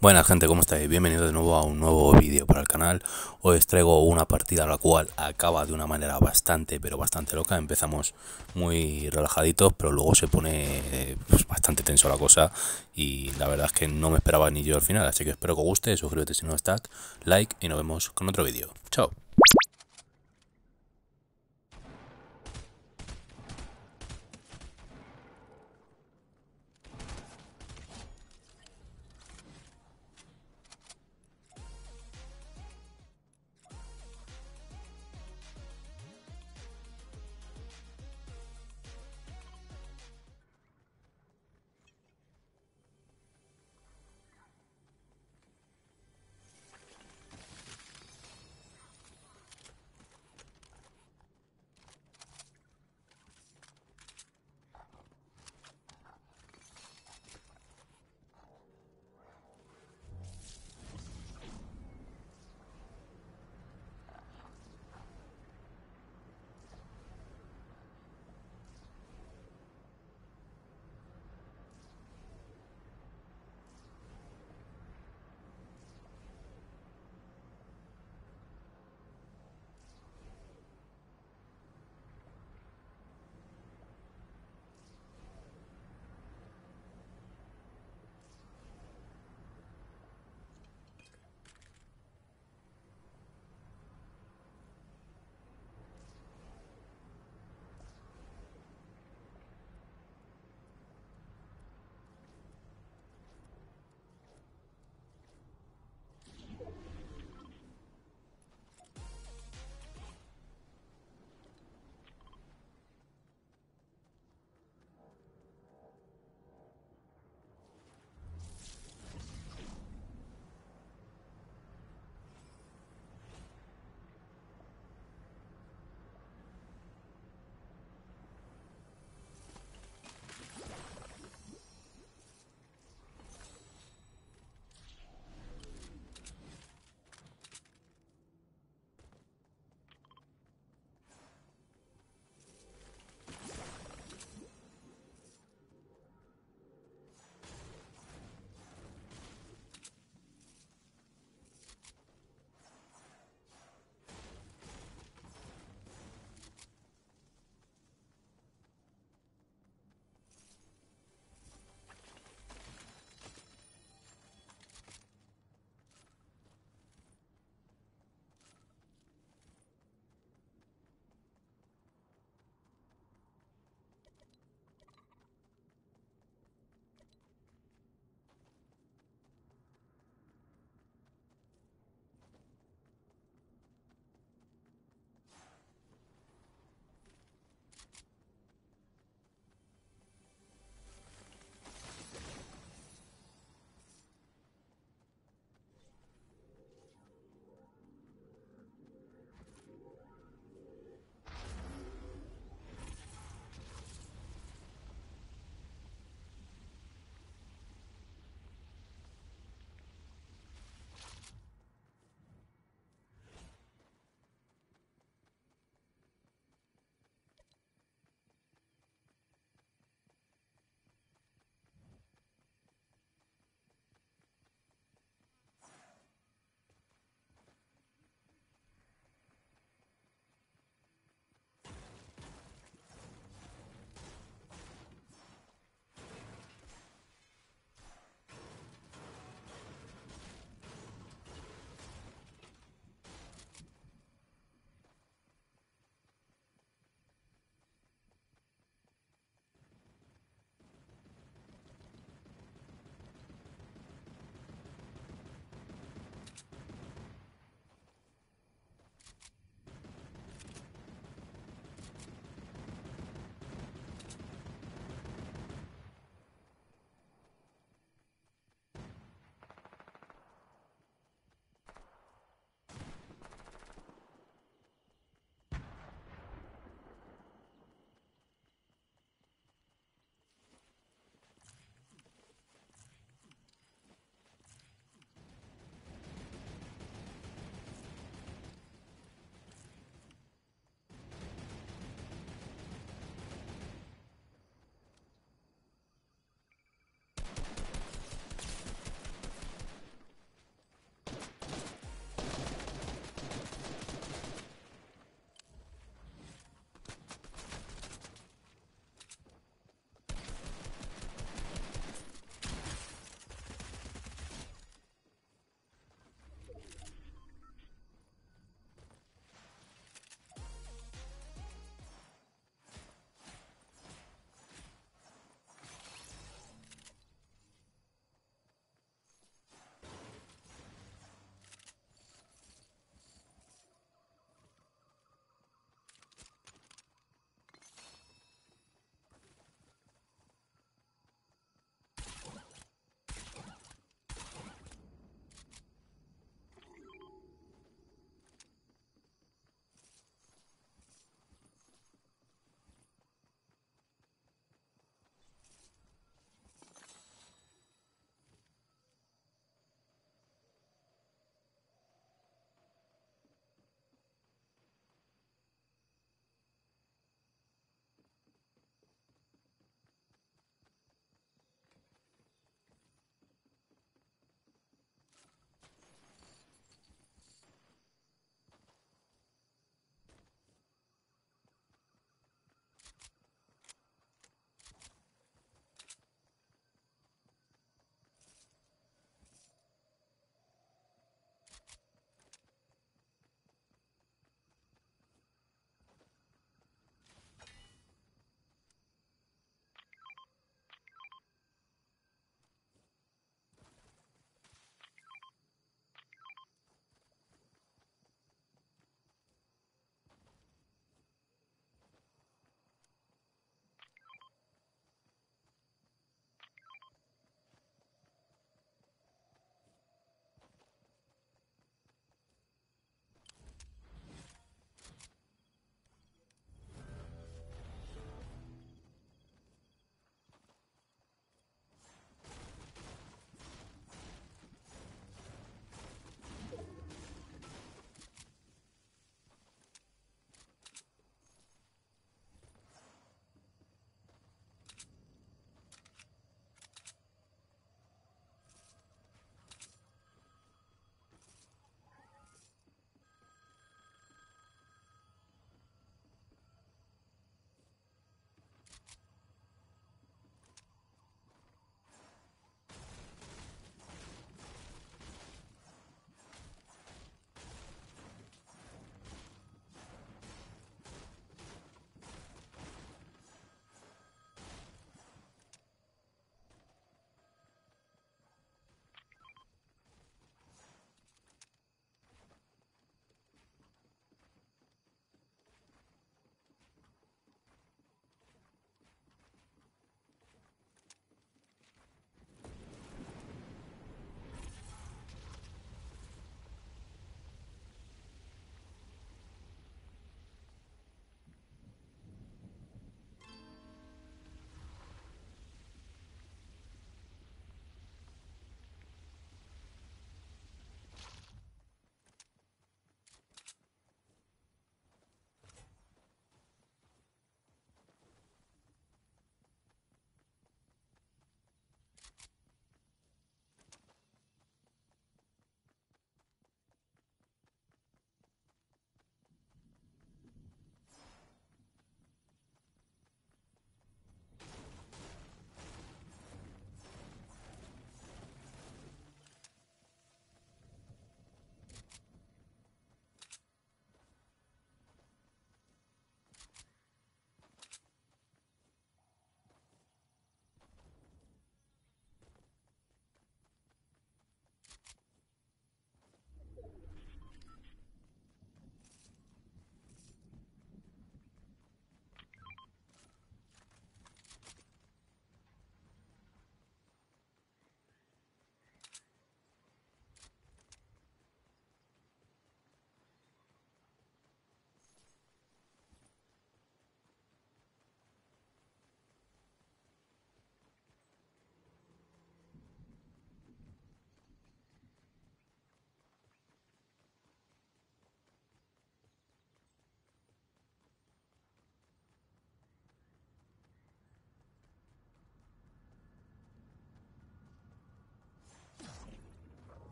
Buenas gente, ¿cómo estáis? Bienvenidos de nuevo a un nuevo vídeo para el canal. Hoy os traigo una partida la cual acaba de una manera bastante, pero bastante loca. Empezamos muy relajaditos, pero luego se pone eh, pues, bastante tenso la cosa y la verdad es que no me esperaba ni yo al final. Así que espero que os guste, suscríbete si no está, like y nos vemos con otro vídeo. Chao.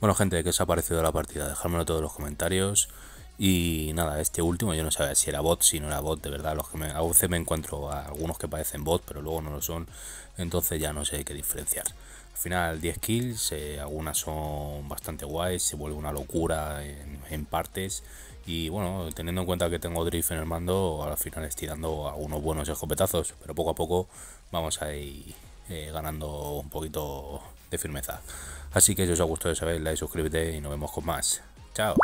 Bueno, gente, ¿qué os ha parecido la partida? Dejármelo todos los comentarios. Y nada, este último yo no sabía si era bot, si no era bot, de verdad. Los que me, a veces me encuentro a algunos que parecen bot, pero luego no lo son. Entonces ya no sé qué diferenciar. Al final 10 kills, eh, algunas son bastante guays, se vuelve una locura en, partes. Y bueno, teniendo en cuenta que tengo drift en el mando, al final estoy dando algunos buenos escopetazos. Pero poco a poco vamos a ir eh, ganando un poquito de firmeza. Así que si os ha gustado, ya sabéis, like, suscríbete y nos vemos con más. Chao.